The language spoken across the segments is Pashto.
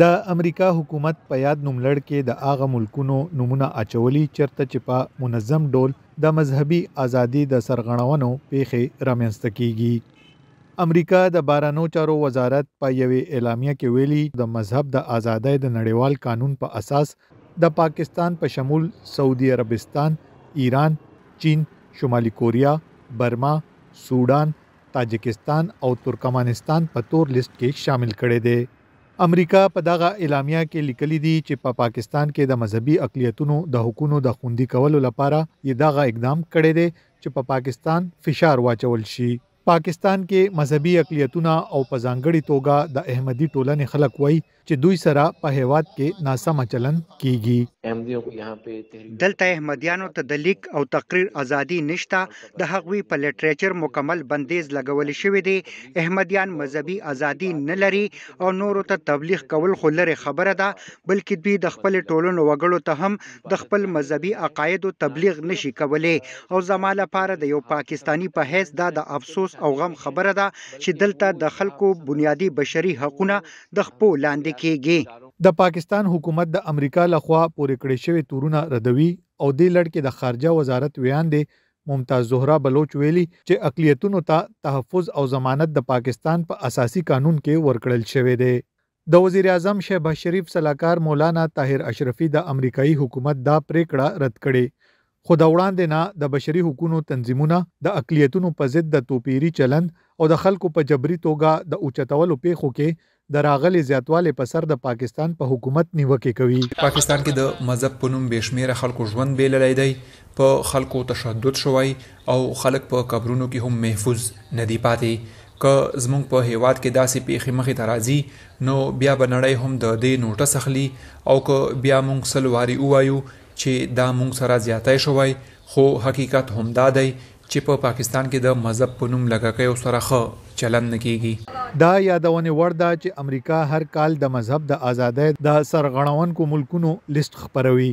د امریکا حکومت په یاد نوملړ کې د اغه ملکونو نمونه اچولي چرته چې په منظم ډول د مذهبي ازادي د سرغړونو پیښه رامنځته کیږي امریکا د بارانو چارو وزارت په یوې اعلامیه کې ویلي د مذهب د ازادۍ د نړیوال قانون په اساس د پاکستان په شمول سعودي عربستان، ایران، چین، شمالي کوریا، برما، سودان، تاجکستان او ترکمنستان په تور لیست کې شامل کړي دي امریکا په دغه اعلامیه کې لیکلي دي چې په پا پاکستان کې د مذهبي اقلیتونو د حقوقو د خوندي کولو لپاره یی دغه اقدام کړی دی چې په پا پاکستان فشار واچول شي پاکستان کې مذهبي اقلیتونه او په ځانګړي توګه د احمدي ټولنې خلک وای چې دوی سره په هیواد کې ناسم چلن کیږي دلته احمدیانو ته د لیک او تقریر ازادي نشته د هغوی په لټریچر مکمل بندیز لګول شوی دی احمدیان مذهبي ازادي نه لري او نورو ته تبلیغ کول خو لري خبره ده بلکې دوی د خپل ټولنو وګړو ته هم د خپل مذهبي عقایدو تبلیغ نشي کولای او زماله لپاره د یو پاکستانی په پا حیث دا د افسوس افسوس او غم خبره ده چې دلته د خلکو بنیادی بشري حقونه د خپل لاندې کېږي د پاکستان حکومت د امریکا لخوا پورې کړې شوی تورونه ردوي او د لړ کې د خارجه وزارت ویاندې ممتاز زهرا بلوچ ویلي چې اقلیتونو ته تحفظ او ضمانت د پاکستان په پا اساسي قانون کې ورکړل شوی دی د وزیر اعظم شهباز شریف صلاحکار مولانا طاهر اشرفي د امریکایي حکومت دا پریکړه رد کړې خو د وړاندې نه د بشري حقوقو تنظیمونه د اقلیتونو په ضد د توپیری چلند او د خلکو په جبري توګه د اوچتولو پیښو کې د راغلي زیاتواله په سر د پاکستان په حکومت نیوکه کوي پاکستان کې د مذهب په نوم بشمیره خلکو ژوند بیل لیدای په خلکو تشدد شوی او خلک په قبرونو کې هم محفوظ ندی پاتې که زمونږ په هیواد کې داسې پیښې مخې ته راځي نو بیا بنړی هم د دې نوټه سخلی او که بیا مونږ سلواري وایو چې دا مونږ سره زیاتای شوی خو حقیقت هم دا دی چې په پا پاکستان کې د مذهب په نوم لګکې او سره خه چلن نکېږي دا یادونه وردا چې امریکا هر کال د مذهب د آزادۍ د سرغړونکو ملکونو لیست خبروي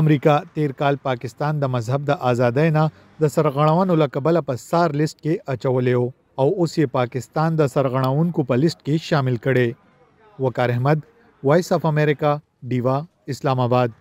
امریکا تیر کال پاکستان د مذهب د آزادۍ نه د سرغړونکو لقبل په سار لیست کې اچولیو او اوس یې پاکستان د سرغړونکو په لیست کې شامل کړي وقار احمد وایس اف امریکا دیوا اسلام آباد